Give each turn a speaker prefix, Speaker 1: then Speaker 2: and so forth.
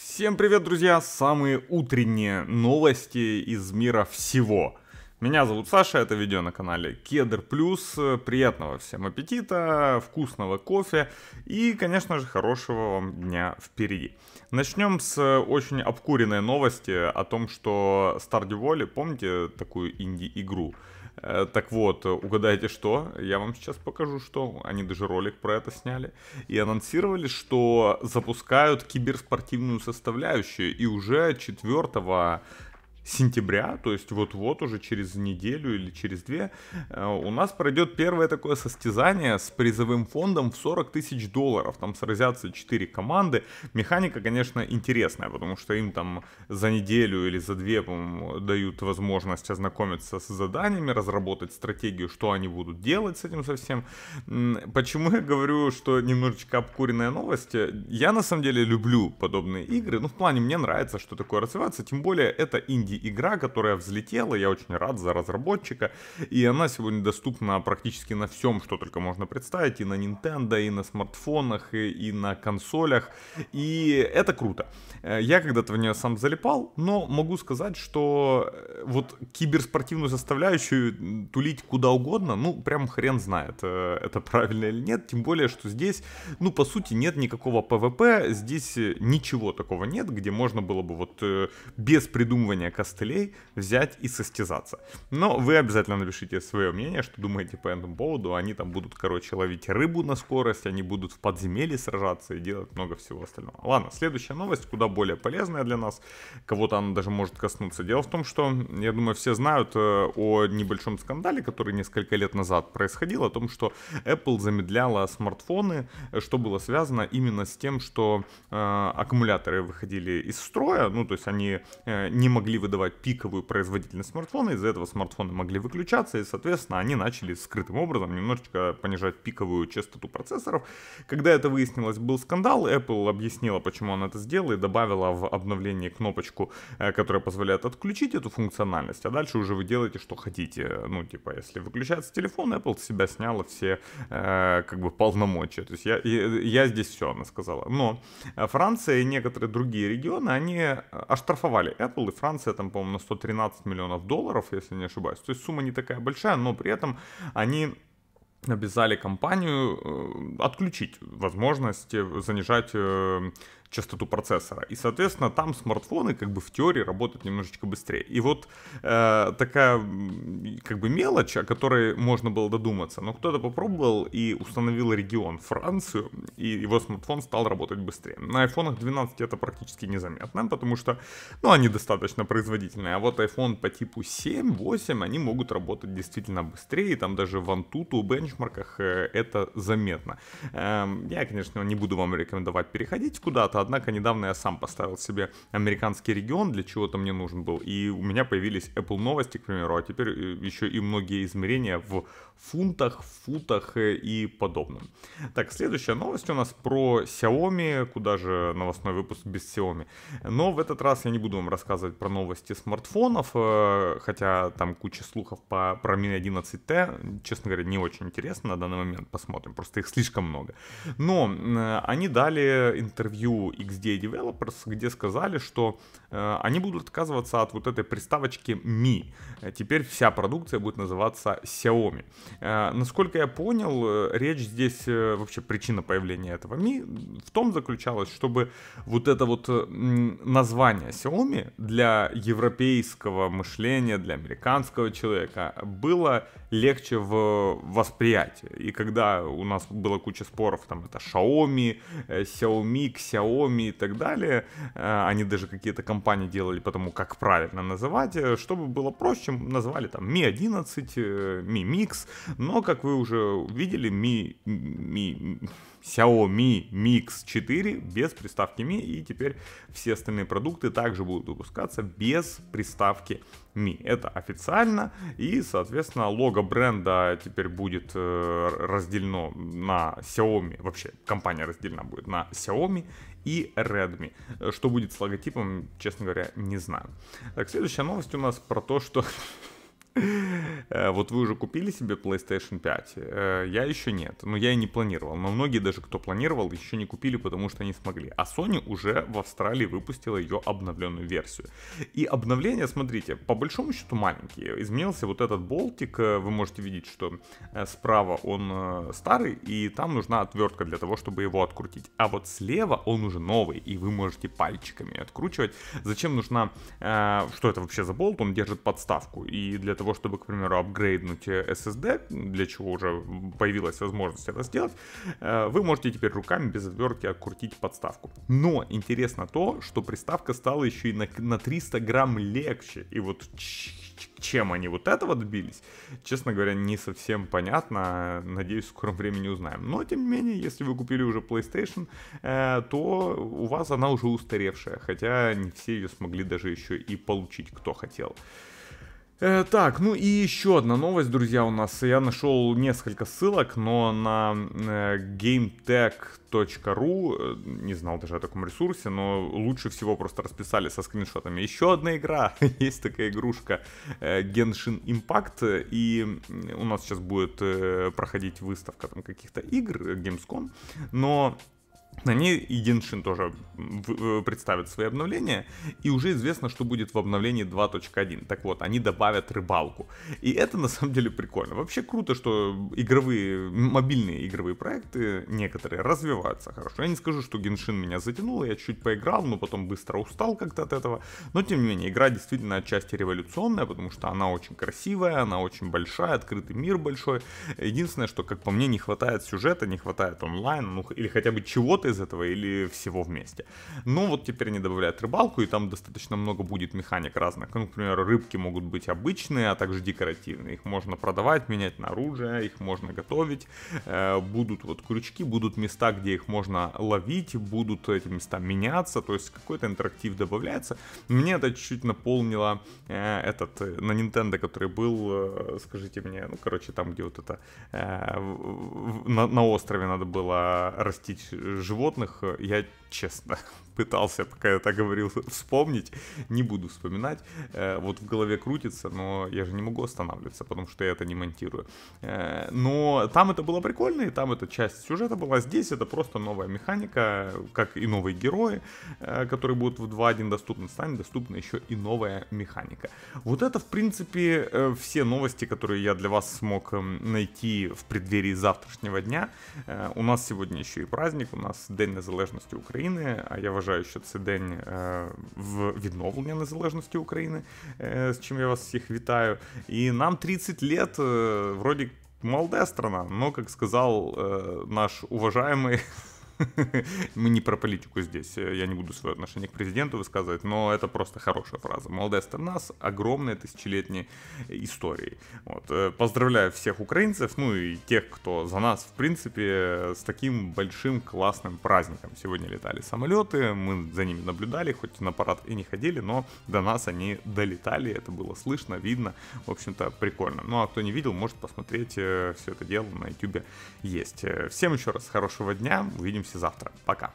Speaker 1: Всем привет, друзья! Самые утренние новости из мира всего. Меня зовут Саша, это видео на канале Кедр Плюс. Приятного всем аппетита, вкусного кофе и, конечно же, хорошего вам дня впереди. Начнем с очень обкуренной новости о том, что Stardew Valley, помните такую инди-игру? Э, так вот, э, угадайте что, я вам сейчас покажу что. Они даже ролик про это сняли. И анонсировали, что запускают киберспортивную составляющую. И уже 4 сентября, то есть вот-вот уже через неделю или через две, э, у нас пройдет первое такое состязание с призовым фондом в 40 тысяч долларов. Там сразятся 4 команды. Механика, конечно, интересная, потому что им там за неделю или за две, дают возможность ознакомиться с заданиями, разработать стратегию, что они будут делать с этим совсем. Почему я говорю, что немножечко обкуренная новость? Я на самом деле люблю подобные игры. Ну, в плане, мне нравится, что такое развиваться. Тем более, это инди игра, которая взлетела, я очень рад за разработчика, и она сегодня доступна практически на всем, что только можно представить, и на Nintendo, и на смартфонах, и, и на консолях, и это круто. Э, я когда-то в нее сам залипал, но могу сказать, что э, вот киберспортивную составляющую тулить куда угодно, ну, прям хрен знает, э, это правильно или нет, тем более, что здесь, ну, по сути, нет никакого ПВП, здесь ничего такого нет, где можно было бы вот без придумывания косплея костылей взять и состязаться. Но вы обязательно напишите свое мнение, что думаете по этому поводу. Они там будут, короче, ловить рыбу на скорость, они будут в подземелье сражаться и делать много всего остального. Ладно, следующая новость, куда более полезная для нас, кого-то она даже может коснуться. Дело в том, что, я думаю, все знают э, о небольшом скандале, который несколько лет назад происходил, о том, что Apple замедляла смартфоны, что было связано именно с тем, что э, аккумуляторы выходили из строя, ну, то есть они э, не могли вы выдавать пиковую производительность смартфона, из-за этого смартфоны могли выключаться, и, соответственно, они начали скрытым образом немножечко понижать пиковую частоту процессоров. Когда это выяснилось, был скандал, Apple объяснила, почему она это сделала, и добавила в обновление кнопочку, э, которая позволяет отключить эту функциональность, а дальше уже вы делаете, что хотите. Ну, типа, если выключается телефон, Apple с себя сняла все, э, как бы, полномочия. То есть я, я здесь все, она сказала. Но Франция и некоторые другие регионы, они э, оштрафовали Apple, и Франция там, по-моему, на 113 миллионов долларов, если не ошибаюсь. То есть сумма не такая большая, но при этом они обязали компанию э, отключить возможность э, занижать э, частоту процессора. И, соответственно, там смартфоны как бы в теории работают немножечко быстрее. И вот э, такая как бы мелочь, о которой можно было додуматься, но кто-то попробовал и установил регион Францию, и его смартфон стал работать быстрее. На айфонах 12 это практически незаметно, потому что, ну, они достаточно производительные, а вот iPhone по типу 7, 8, они могут работать действительно быстрее, и там даже в Antutu бенчмарках э, это заметно. Э, я, конечно, не буду вам рекомендовать переходить куда-то, однако недавно я сам поставил себе американский регион, для чего-то мне нужен был, и у меня появились Apple новости, к примеру, а теперь э, еще и многие измерения в фунтах, футах э, и подобном. Так, следующая новость у нас про Xiaomi, куда же новостной выпуск без Xiaomi. Но в этот раз я не буду вам рассказывать про новости смартфонов, э, хотя там куча слухов по, про Mi 11T, честно говоря, не очень интересно на данный момент, посмотрим, просто их слишком много. Но они дали интервью статью XD Developers, где сказали, что э, они будут отказываться от вот этой приставочки Mi. Э, теперь вся продукция будет называться Xiaomi. Э, насколько я понял, э, речь здесь, э, вообще причина появления этого Mi в том заключалась, чтобы вот это вот э, название Xiaomi для европейского мышления, для американского человека было легче в восприятии. И когда у нас была куча споров, там это Xiaomi, Xiaomi, Xiaomi, Xiaomi и так далее. Э, они даже какие-то компании делали по тому, как правильно называть, э, чтобы было проще, назвали там Mi 11, э, Mi Mix, но, как вы уже видели, Mi, Mi, Xiaomi Mix 4 без приставки Mi, и теперь все остальные продукты также будут выпускаться без приставки Mi. Это официально, и, соответственно, лого бренда теперь будет разделено на Xiaomi, вообще компания разделена будет на Xiaomi и Redmi. Э, что будет с логотипом, честно говоря, не знаю. Так, следующая новость у нас про то, что Э, вот вы уже купили себе PlayStation 5? Э, я еще нет. Но ну, я и не планировал. Но многие даже, кто планировал, еще не купили, потому что не смогли. А Sony уже в Австралии выпустила ее обновленную версию. И обновление, смотрите, по большому счету маленькие. Изменился вот этот болтик. Э, вы можете видеть, что справа он старый, и там нужна отвертка для того, чтобы его открутить. А вот слева он уже новый, и вы можете пальчиками откручивать. Зачем нужна... Что это вообще за болт? Он держит подставку. И для того, того, чтобы, к примеру, апгрейднуть SSD, для чего уже появилась возможность это сделать, э, вы можете теперь руками без отвертки открутить подставку. Но интересно то, что приставка стала еще и на, 300 грамм легче. И вот чем они вот этого добились, честно говоря, не совсем понятно. Надеюсь, в скором времени узнаем. Но, тем не менее, если вы купили уже PlayStation, э, то у вас она уже устаревшая. Хотя не все ее смогли даже еще и получить, кто хотел. Э, так, ну и еще одна новость, друзья, у нас. Я нашел несколько ссылок, но на э, gametech.ru, э, не знал даже о таком ресурсе, но лучше всего просто расписали со скриншотами. Еще одна игра, есть такая игрушка э, Genshin Impact, и э, у нас сейчас будет э, проходить выставка там каких-то игр, э, Gamescom, но они и Genshin тоже э, представит свои обновления, и уже известно, что будет в обновлении 2.1. Так вот, они добавят рыбалку. И это на самом деле прикольно. Вообще круто, что игровые, мобильные игровые проекты некоторые развиваются хорошо. Я не скажу, что Genshin меня затянул, я чуть поиграл, но потом быстро устал как-то от этого. Но тем не менее, игра действительно отчасти революционная, потому что она очень красивая, она очень большая, открытый мир большой. Единственное, что, как по мне, не хватает сюжета, не хватает онлайн, ну или хотя бы чего-то из этого или всего вместе. Ну вот теперь они добавляют рыбалку, и там достаточно много будет механик разных. Ну, например, рыбки могут быть обычные, а также декоративные. Их можно продавать, менять на оружие, их можно готовить. Э, будут вот крючки, будут места, где их можно ловить, будут эти места меняться, то есть какой-то интерактив добавляется. Мне это чуть-чуть напомнило э, этот э, на Nintendo, который был, скажите мне, ну, короче, там, где вот это на, на острове надо было растить животных. Я, честно, пытался, пока я так говорил, вспомнить. Не буду вспоминать. Э, вот в голове крутится, но я же не могу останавливаться, потому что я это не монтирую. Э, но там это было прикольно, и там эта часть сюжета была. Здесь это просто новая механика, как и новые герои, э, которые будут в 2.1 доступны. Станет доступна еще и новая механика. Вот это, в принципе, все новости, которые я для вас смог эм, найти в преддверии завтрашнего завтрашнього дня. Э, у нас сьогодні ще і праздник, у нас День Незалежності України. А я вважаю, що це день э, в відновлення незалежності України, з э, чим я вас всіх вітаю. І нам 30 лет, вроді молодая страна, но, как сказал наш уважаемый Мы не про политику здесь, э, я не буду свое отношение к президенту высказывать, но это просто хорошая фраза. Молодая страна с огромной тысячелетней историей. Вот. Э, поздравляю всех украинцев, ну и тех, кто за нас, в принципе, с таким большим классным праздником. Сегодня летали самолеты, мы за ними наблюдали, хоть на парад и не ходили, но до нас они долетали, это было слышно, видно, в общем-то, прикольно. Ну а кто не видел, может посмотреть э, все это дело на YouTube есть. Всем еще раз хорошего дня, увидимся услышимся завтра. Пока.